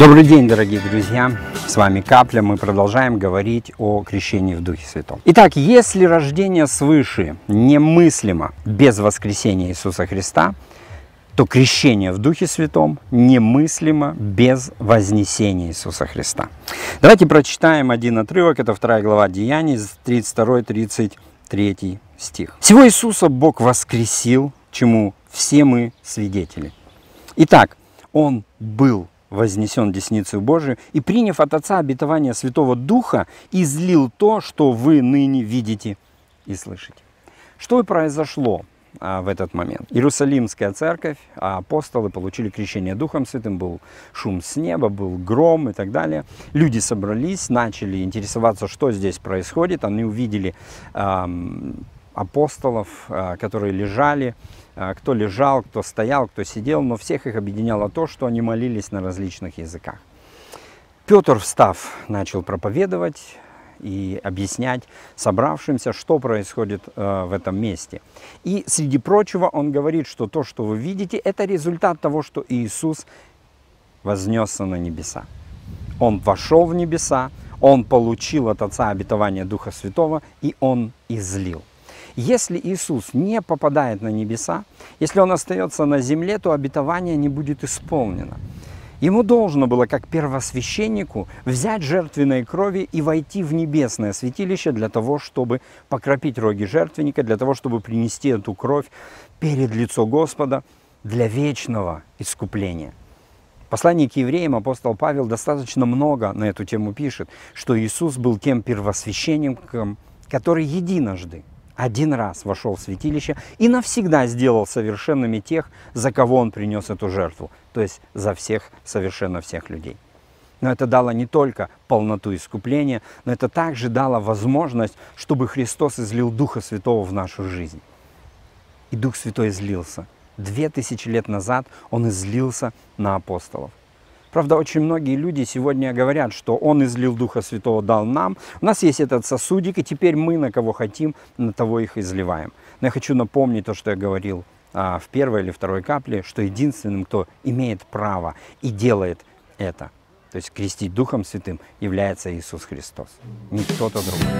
Добрый день, дорогие друзья! С вами Капля. Мы продолжаем говорить о крещении в Духе Святом. Итак, если рождение свыше немыслимо без воскресения Иисуса Христа, то крещение в Духе Святом немыслимо без вознесения Иисуса Христа. Давайте прочитаем один отрывок, это вторая глава Деяний, 32-33 стих. «Всего Иисуса Бог воскресил, чему все мы свидетели. Итак, Он был вознесен десницу Божию, и, приняв от Отца обетование Святого Духа, излил то, что вы ныне видите и слышите. Что и произошло а, в этот момент. Иерусалимская церковь, а, апостолы получили крещение Духом Святым, был шум с неба, был гром и так далее. Люди собрались, начали интересоваться, что здесь происходит. Они увидели эм, апостолов, э, которые лежали, э, кто лежал, кто стоял, кто сидел, но всех их объединяло то, что они молились на различных языках. Петр, встав, начал проповедовать и объяснять собравшимся, что происходит э, в этом месте. И, среди прочего, он говорит, что то, что вы видите, это результат того, что Иисус вознесся на небеса. Он вошел в небеса, он получил от Отца обетование Духа Святого, и он излил. Если Иисус не попадает на небеса, если Он остается на земле, то обетование не будет исполнено. Ему должно было, как первосвященнику, взять жертвенной крови и войти в небесное святилище для того, чтобы покропить роги жертвенника, для того, чтобы принести эту кровь перед лицо Господа для вечного искупления. В к евреям апостол Павел достаточно много на эту тему пишет, что Иисус был тем первосвященником, который единожды один раз вошел в святилище и навсегда сделал совершенными тех, за кого он принес эту жертву, то есть за всех, совершенно всех людей. Но это дало не только полноту искупления, но это также дало возможность, чтобы Христос излил Духа Святого в нашу жизнь. И Дух Святой излился. Две тысячи лет назад Он излился на апостолов. Правда, очень многие люди сегодня говорят, что Он излил Духа Святого, дал нам. У нас есть этот сосудик, и теперь мы на кого хотим, на того их изливаем. Но я хочу напомнить то, что я говорил а, в первой или второй капле, что единственным, кто имеет право и делает это, то есть крестить Духом Святым, является Иисус Христос. Не кто-то другой.